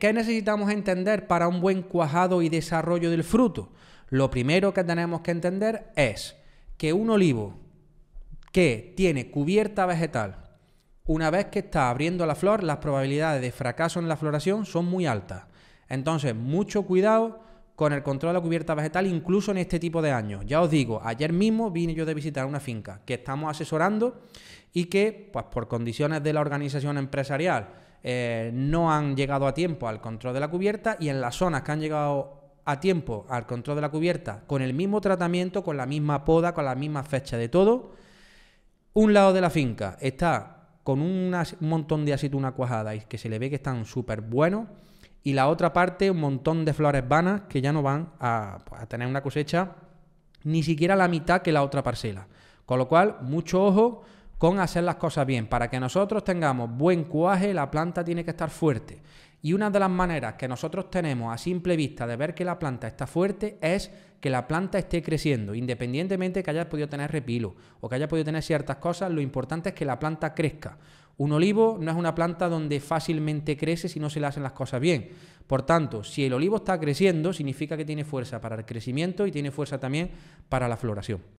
¿qué necesitamos entender para un buen cuajado y desarrollo del fruto? Lo primero que tenemos que entender es que un olivo que tiene cubierta vegetal, una vez que está abriendo la flor, las probabilidades de fracaso en la floración son muy altas. Entonces, mucho cuidado con el control de la cubierta vegetal, incluso en este tipo de años. Ya os digo, ayer mismo vine yo de visitar una finca que estamos asesorando y que, pues por condiciones de la organización empresarial, eh, no han llegado a tiempo al control de la cubierta y en las zonas que han llegado a tiempo al control de la cubierta con el mismo tratamiento, con la misma poda, con la misma fecha de todo, un lado de la finca está con un montón de aceituna cuajada y que se le ve que están súper buenos y la otra parte un montón de flores vanas que ya no van pues, a, tener una cosecha ni siquiera la mitad que la otra parcela. Con lo cual, mucho ojo con hacer las cosas bien. Para que nosotros tengamos buen cuaje, la planta tiene que estar fuerte. Y una de las maneras que nosotros tenemos a simple vista de ver que la planta está fuerte es que la planta esté creciendo, independientemente que haya podido tener repilo o que haya podido tener ciertas cosas, lo importante es que la planta crezca. Un olivo no es una planta donde fácilmente crece si no se le hacen las cosas bien. Por tanto, si el olivo está creciendo, significa que tiene fuerza para el crecimiento y tiene fuerza también para la floración.